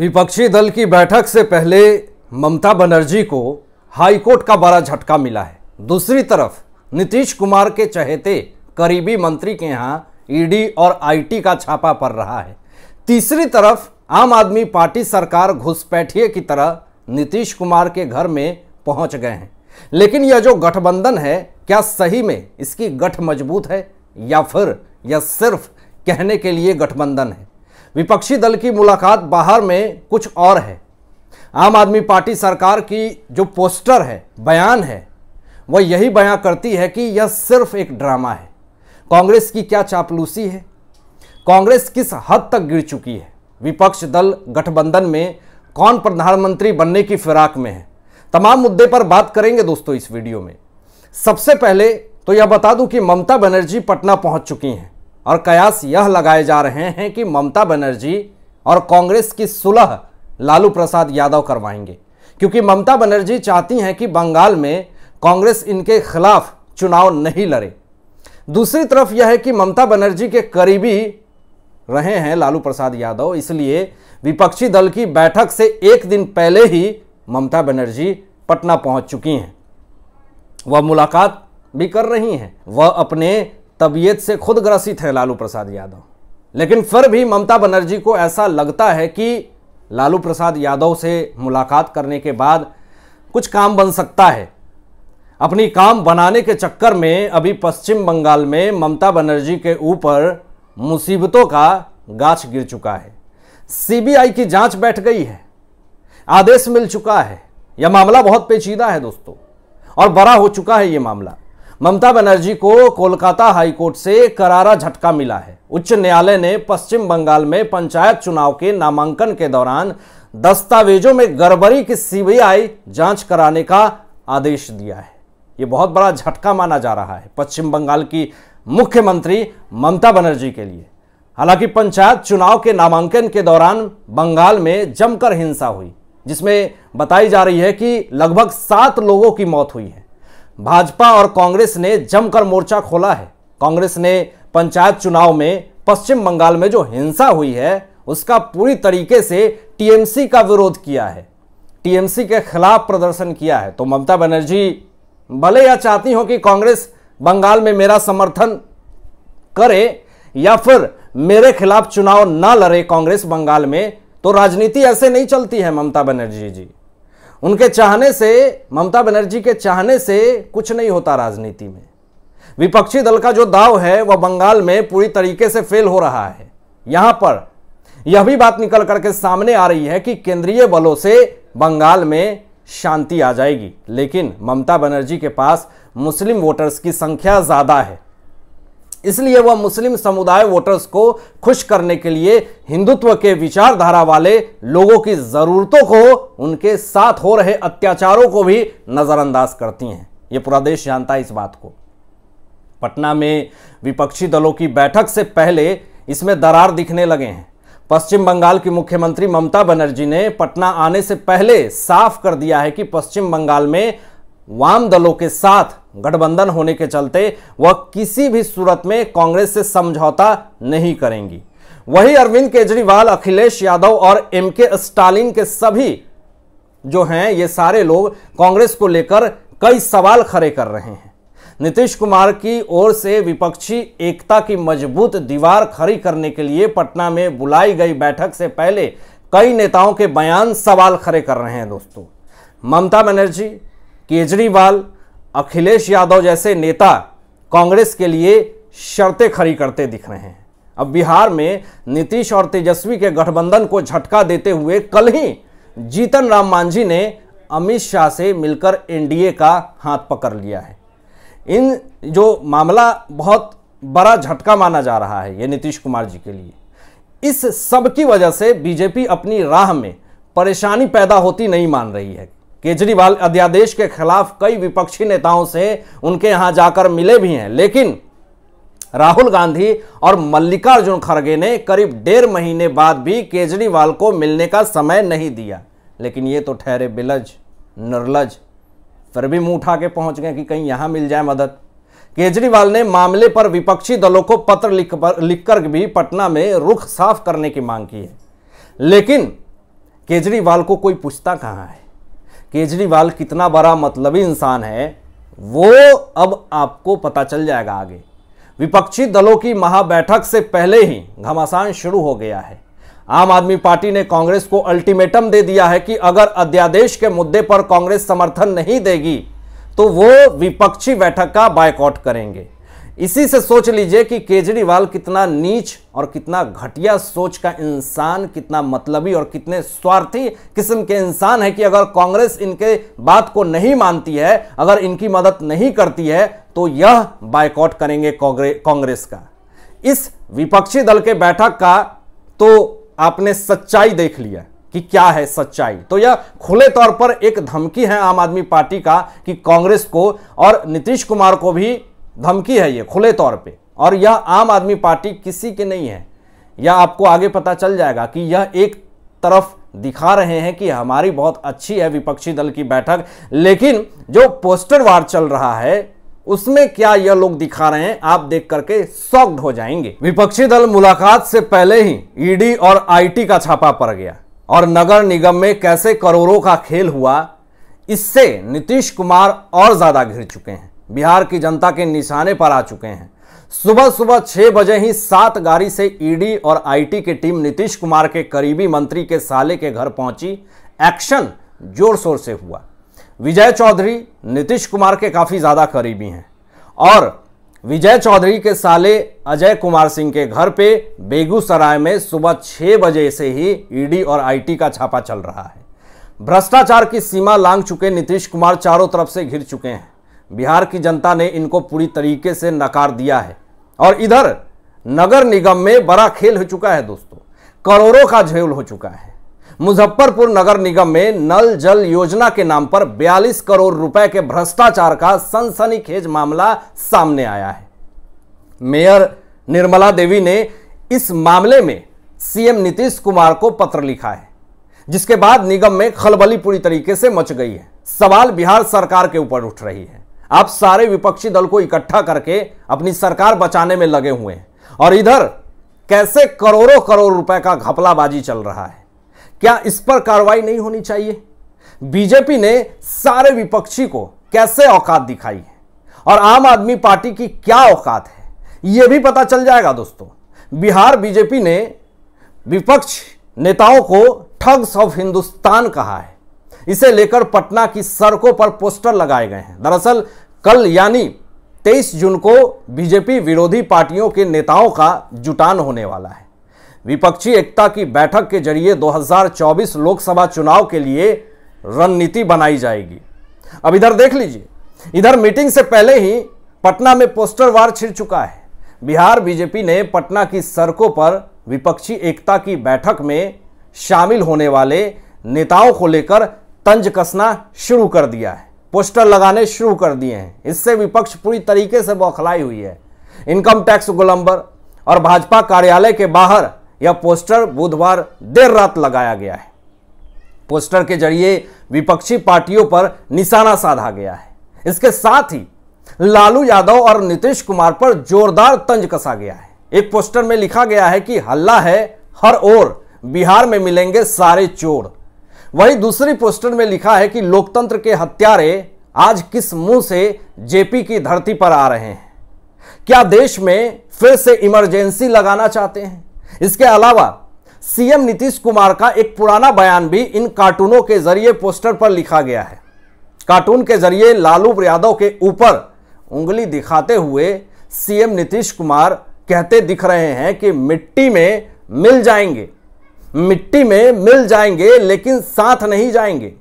विपक्षी दल की बैठक से पहले ममता बनर्जी को हाईकोर्ट का बड़ा झटका मिला है दूसरी तरफ नीतीश कुमार के चहेते करीबी मंत्री के यहाँ ईडी और आईटी का छापा पड़ रहा है तीसरी तरफ आम आदमी पार्टी सरकार घुसपैठिए की तरह नीतीश कुमार के घर में पहुंच गए हैं लेकिन यह जो गठबंधन है क्या सही में इसकी गठ मजबूत है या फिर यह सिर्फ कहने के लिए गठबंधन है विपक्षी दल की मुलाकात बाहर में कुछ और है आम आदमी पार्टी सरकार की जो पोस्टर है बयान है वह यही बयां करती है कि यह सिर्फ एक ड्रामा है कांग्रेस की क्या चापलूसी है कांग्रेस किस हद तक गिर चुकी है विपक्ष दल गठबंधन में कौन प्रधानमंत्री बनने की फिराक में है तमाम मुद्दे पर बात करेंगे दोस्तों इस वीडियो में सबसे पहले तो यह बता दूं कि ममता बनर्जी पटना पहुंच चुकी हैं और कयास यह लगाए जा रहे हैं कि ममता बनर्जी और कांग्रेस की सुलह लालू प्रसाद यादव करवाएंगे क्योंकि ममता बनर्जी चाहती हैं कि बंगाल में कांग्रेस इनके खिलाफ चुनाव नहीं लड़े दूसरी तरफ यह है कि ममता बनर्जी के करीबी रहे हैं लालू प्रसाद यादव इसलिए विपक्षी दल की बैठक से एक दिन पहले ही ममता बनर्जी पटना पहुंच चुकी हैं वह मुलाकात भी कर रही हैं वह अपने तबीयत से खुद ग्रसित हैं लालू प्रसाद यादव लेकिन फिर भी ममता बनर्जी को ऐसा लगता है कि लालू प्रसाद यादव से मुलाकात करने के बाद कुछ काम बन सकता है अपनी काम बनाने के चक्कर में अभी पश्चिम बंगाल में ममता बनर्जी के ऊपर मुसीबतों का गाछ गिर चुका है सीबीआई की जांच बैठ गई है आदेश मिल चुका है यह मामला बहुत पेचीदा है दोस्तों और बड़ा हो चुका है ये मामला ममता बनर्जी को कोलकाता हाईकोर्ट से करारा झटका मिला है उच्च न्यायालय ने पश्चिम बंगाल में पंचायत चुनाव के नामांकन के दौरान दस्तावेजों में गड़बड़ी की सीबीआई जांच कराने का आदेश दिया है ये बहुत बड़ा झटका माना जा रहा है पश्चिम बंगाल की मुख्यमंत्री ममता बनर्जी के लिए हालांकि पंचायत चुनाव के नामांकन के दौरान बंगाल में जमकर हिंसा हुई जिसमें बताई जा रही है कि लगभग सात लोगों की मौत हुई है भाजपा और कांग्रेस ने जमकर मोर्चा खोला है कांग्रेस ने पंचायत चुनाव में पश्चिम बंगाल में जो हिंसा हुई है उसका पूरी तरीके से टीएमसी का विरोध किया है टीएमसी के खिलाफ प्रदर्शन किया है तो ममता बनर्जी भले या चाहती हो कि कांग्रेस बंगाल में मेरा समर्थन करे या फिर मेरे खिलाफ चुनाव ना लड़े कांग्रेस बंगाल में तो राजनीति ऐसे नहीं चलती है ममता बनर्जी जी उनके चाहने से ममता बनर्जी के चाहने से कुछ नहीं होता राजनीति में विपक्षी दल का जो दाव है वह बंगाल में पूरी तरीके से फेल हो रहा है यहां पर यह भी बात निकल करके सामने आ रही है कि केंद्रीय बलों से बंगाल में शांति आ जाएगी लेकिन ममता बनर्जी के पास मुस्लिम वोटर्स की संख्या ज़्यादा है इसलिए वह मुस्लिम समुदाय वोटर्स को खुश करने के लिए हिंदुत्व के विचारधारा वाले लोगों की ज़रूरतों को उनके साथ हो रहे अत्याचारों को भी नज़रअंदाज करती हैं ये पूरा देश जानता है इस बात को पटना में विपक्षी दलों की बैठक से पहले इसमें दरार दिखने लगे हैं पश्चिम बंगाल की मुख्यमंत्री ममता बनर्जी ने पटना आने से पहले साफ कर दिया है कि पश्चिम बंगाल में वाम दलों के साथ गठबंधन होने के चलते वह किसी भी सूरत में कांग्रेस से समझौता नहीं करेंगी वही अरविंद केजरीवाल अखिलेश यादव और एम के स्टालिन के सभी जो हैं ये सारे लोग कांग्रेस को लेकर कई सवाल खड़े कर रहे हैं नीतीश कुमार की ओर से विपक्षी एकता की मजबूत दीवार खड़ी करने के लिए पटना में बुलाई गई बैठक से पहले कई नेताओं के बयान सवाल खड़े कर रहे हैं दोस्तों ममता बनर्जी केजरीवाल अखिलेश यादव जैसे नेता कांग्रेस के लिए शर्तें खड़ी करते दिख रहे हैं अब बिहार में नीतीश और तेजस्वी के गठबंधन को झटका देते हुए कल ही जीतन राम मांझी ने अमित शाह से मिलकर एनडीए का हाथ पकड़ लिया है इन जो मामला बहुत बड़ा झटका माना जा रहा है ये नीतीश कुमार जी के लिए इस सब की वजह से बीजेपी अपनी राह में परेशानी पैदा होती नहीं मान रही है केजरीवाल अध्यादेश के खिलाफ कई विपक्षी नेताओं से उनके यहां जाकर मिले भी हैं लेकिन राहुल गांधी और मल्लिकार्जुन खड़गे ने करीब डेढ़ महीने बाद भी केजरीवाल को मिलने का समय नहीं दिया लेकिन ये तो ठहरे बिलज निर्लज फिर भी मुंह उठा के पहुंच गए कि कहीं यहां मिल जाए मदद केजरीवाल ने मामले पर विपक्षी दलों को पत्र लिख पर, लिखकर भी पटना में रुख साफ करने की मांग की है लेकिन केजरीवाल को कोई पूछता कहाँ है केजरीवाल कितना बड़ा मतलबी इंसान है वो अब आपको पता चल जाएगा आगे विपक्षी दलों की महाबैठक से पहले ही घमासान शुरू हो गया है आम आदमी पार्टी ने कांग्रेस को अल्टीमेटम दे दिया है कि अगर अध्यादेश के मुद्दे पर कांग्रेस समर्थन नहीं देगी तो वो विपक्षी बैठक का बायकॉट करेंगे इसी से सोच लीजिए कि केजरीवाल कितना नीच और कितना घटिया सोच का इंसान कितना मतलबी और कितने स्वार्थी किस्म के इंसान है कि अगर कांग्रेस इनके बात को नहीं मानती है अगर इनकी मदद नहीं करती है तो यह बायकॉट करेंगे कांग्रेस का इस विपक्षी दल के बैठक का तो आपने सच्चाई देख लिया कि क्या है सच्चाई तो यह खुले तौर पर एक धमकी है आम आदमी पार्टी का कि कांग्रेस को और नीतीश कुमार को भी धमकी है ये खुले तौर पे और यह आम आदमी पार्टी किसी के नहीं है यह आपको आगे पता चल जाएगा कि यह एक तरफ दिखा रहे हैं कि हमारी बहुत अच्छी है विपक्षी दल की बैठक लेकिन जो पोस्टर वार चल रहा है उसमें क्या यह लोग दिखा रहे हैं आप देख करके सॉक्ड हो जाएंगे विपक्षी दल मुलाकात से पहले ही ईडी और आईटी का छापा पड़ गया और नगर निगम में कैसे करोड़ों का खेल हुआ इससे नीतीश कुमार और ज्यादा घिर चुके हैं बिहार की जनता के निशाने पर आ चुके हैं सुबह सुबह छह बजे ही सात गाड़ी से ईडी और आईटी की टीम नीतीश कुमार के करीबी मंत्री के साले के घर पहुंची एक्शन जोर शोर से हुआ विजय चौधरी नीतीश कुमार के काफ़ी ज़्यादा करीबी हैं और विजय चौधरी के साले अजय कुमार सिंह के घर पे बेगूसराय में सुबह छह बजे से ही ईडी और आईटी का छापा चल रहा है भ्रष्टाचार की सीमा लांग चुके नीतीश कुमार चारों तरफ से घिर चुके हैं बिहार की जनता ने इनको पूरी तरीके से नकार दिया है और इधर नगर निगम में बड़ा खेल हो चुका है दोस्तों करोड़ों का झेल हो चुका है मुजफ्फरपुर नगर निगम में नल जल योजना के नाम पर 42 करोड़ रुपए के भ्रष्टाचार का सनसनीखेज मामला सामने आया है मेयर निर्मला देवी ने इस मामले में सीएम नीतीश कुमार को पत्र लिखा है जिसके बाद निगम में खलबली पूरी तरीके से मच गई है सवाल बिहार सरकार के ऊपर उठ रही है आप सारे विपक्षी दल को इकट्ठा करके अपनी सरकार बचाने में लगे हुए हैं और इधर कैसे करोड़ों करोड़ रुपए का घपलाबाजी चल रहा है क्या इस पर कार्रवाई नहीं होनी चाहिए बीजेपी ने सारे विपक्षी को कैसे औकात दिखाई है और आम आदमी पार्टी की क्या औकात है यह भी पता चल जाएगा दोस्तों बिहार बीजेपी ने विपक्ष नेताओं को ठग्स ऑफ हिंदुस्तान कहा है इसे लेकर पटना की सड़कों पर पोस्टर लगाए गए हैं दरअसल कल यानी 23 जून को बीजेपी विरोधी पार्टियों के नेताओं का जुटान होने वाला है विपक्षी एकता की बैठक के जरिए 2024 लोकसभा चुनाव के लिए रणनीति बनाई जाएगी अब इधर देख लीजिए इधर मीटिंग से पहले ही पटना में पोस्टर वार छिड़ चुका है बिहार बीजेपी ने पटना की सड़कों पर विपक्षी एकता की बैठक में शामिल होने वाले नेताओं को लेकर तंज कसना शुरू कर दिया है पोस्टर लगाने शुरू कर दिए हैं इससे विपक्ष पूरी तरीके से बौखलाई हुई है इनकम टैक्स गोलंबर और भाजपा कार्यालय के बाहर यह पोस्टर बुधवार देर रात लगाया गया है पोस्टर के जरिए विपक्षी पार्टियों पर निशाना साधा गया है इसके साथ ही लालू यादव और नीतीश कुमार पर जोरदार तंज कसा गया है एक पोस्टर में लिखा गया है कि हल्ला है हर ओर बिहार में मिलेंगे सारे चोर वहीं दूसरी पोस्टर में लिखा है कि लोकतंत्र के हत्यारे आज किस मुंह से जेपी की धरती पर आ रहे हैं क्या देश में फिर से इमरजेंसी लगाना चाहते हैं इसके अलावा सीएम नीतीश कुमार का एक पुराना बयान भी इन कार्टूनों के जरिए पोस्टर पर लिखा गया है कार्टून के जरिए लालू यादव के ऊपर उंगली दिखाते हुए सीएम नीतीश कुमार कहते दिख रहे हैं कि मिट्टी में मिल जाएंगे मिट्टी में मिल जाएंगे लेकिन साथ नहीं जाएंगे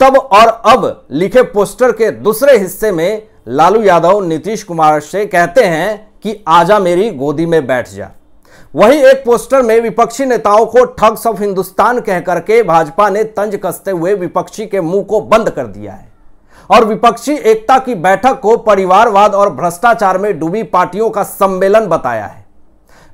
तब और अब लिखे पोस्टर के दूसरे हिस्से में लालू यादव नीतीश कुमार से कहते हैं कि आजा मेरी गोदी में बैठ जा वहीं एक पोस्टर में विपक्षी नेताओं को ठग्स ऑफ हिंदुस्तान कहकर के भाजपा ने तंज कसते हुए विपक्षी के मुंह को बंद कर दिया है और विपक्षी एकता की बैठक को परिवारवाद और भ्रष्टाचार में डूबी पार्टियों का सम्मेलन बताया है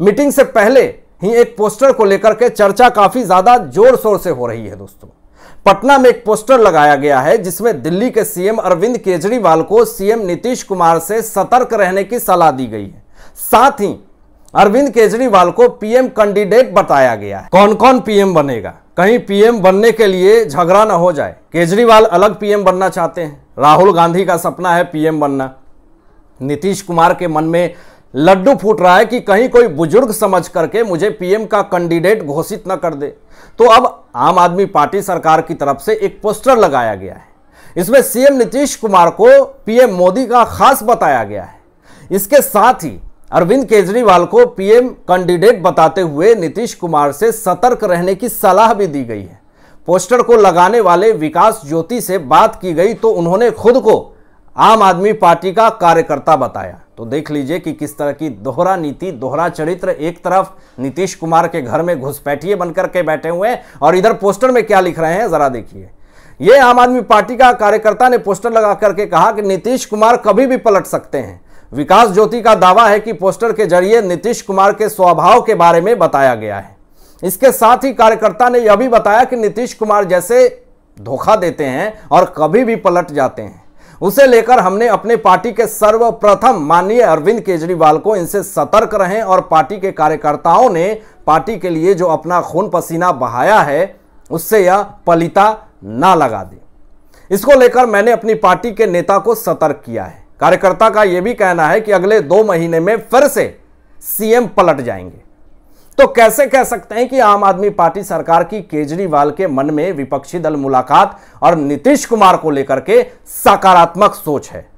मीटिंग से पहले ही एक पोस्टर को लेकर के चर्चा काफी ज्यादा जोर शोर से हो रही है दोस्तों पटना में एक पोस्टर लगाया गया है जिसमें दिल्ली के सीएम अरविंद केजरीवाल को सीएम नीतीश कुमार से सतर्क रहने की सलाह दी गई है साथ ही अरविंद केजरीवाल को पीएम कैंडिडेट बताया गया है कौन कौन पीएम बनेगा कहीं पीएम बनने के लिए झगड़ा ना हो जाए केजरीवाल अलग पीएम बनना चाहते हैं राहुल गांधी का सपना है पीएम बनना नीतीश कुमार के मन में लड्डू फूट रहा है कि कहीं कोई बुजुर्ग समझ करके मुझे पीएम का कैंडिडेट घोषित न कर दे तो अब आम आदमी पार्टी सरकार की तरफ से एक पोस्टर लगाया गया है इसमें सीएम नीतीश कुमार को पीएम मोदी का खास बताया गया है इसके साथ ही अरविंद केजरीवाल को पीएम कैंडिडेट बताते हुए नीतीश कुमार से सतर्क रहने की सलाह भी दी गई है पोस्टर को लगाने वाले विकास ज्योति से बात की गई तो उन्होंने खुद को आम आदमी पार्टी का कार्यकर्ता बताया तो देख लीजिए कि किस तरह की दोहरा नीति दोहरा चरित्र एक तरफ नीतीश कुमार के घर में घुसपैठिए बनकर के बैठे हुए हैं और इधर पोस्टर में क्या लिख रहे हैं जरा देखिए ये आम आदमी पार्टी का कार्यकर्ता ने पोस्टर लगा करके कहा कि नीतीश कुमार कभी भी पलट सकते हैं विकास ज्योति का दावा है कि पोस्टर के जरिए नीतीश कुमार के स्वभाव के बारे में बताया गया है इसके साथ ही कार्यकर्ता ने यह भी बताया कि नीतीश कुमार जैसे धोखा देते हैं और कभी भी पलट जाते हैं उसे लेकर हमने अपने पार्टी के सर्वप्रथम माननीय अरविंद केजरीवाल को इनसे सतर्क रहें और पार्टी के कार्यकर्ताओं ने पार्टी के लिए जो अपना खून पसीना बहाया है उससे यह पलिता ना लगा दे इसको लेकर मैंने अपनी पार्टी के नेता को सतर्क किया है कार्यकर्ता का यह भी कहना है कि अगले दो महीने में फिर से सीएम पलट जाएंगे तो कैसे कह सकते हैं कि आम आदमी पार्टी सरकार की केजरीवाल के मन में विपक्षी दल मुलाकात और नीतीश कुमार को लेकर के सकारात्मक सोच है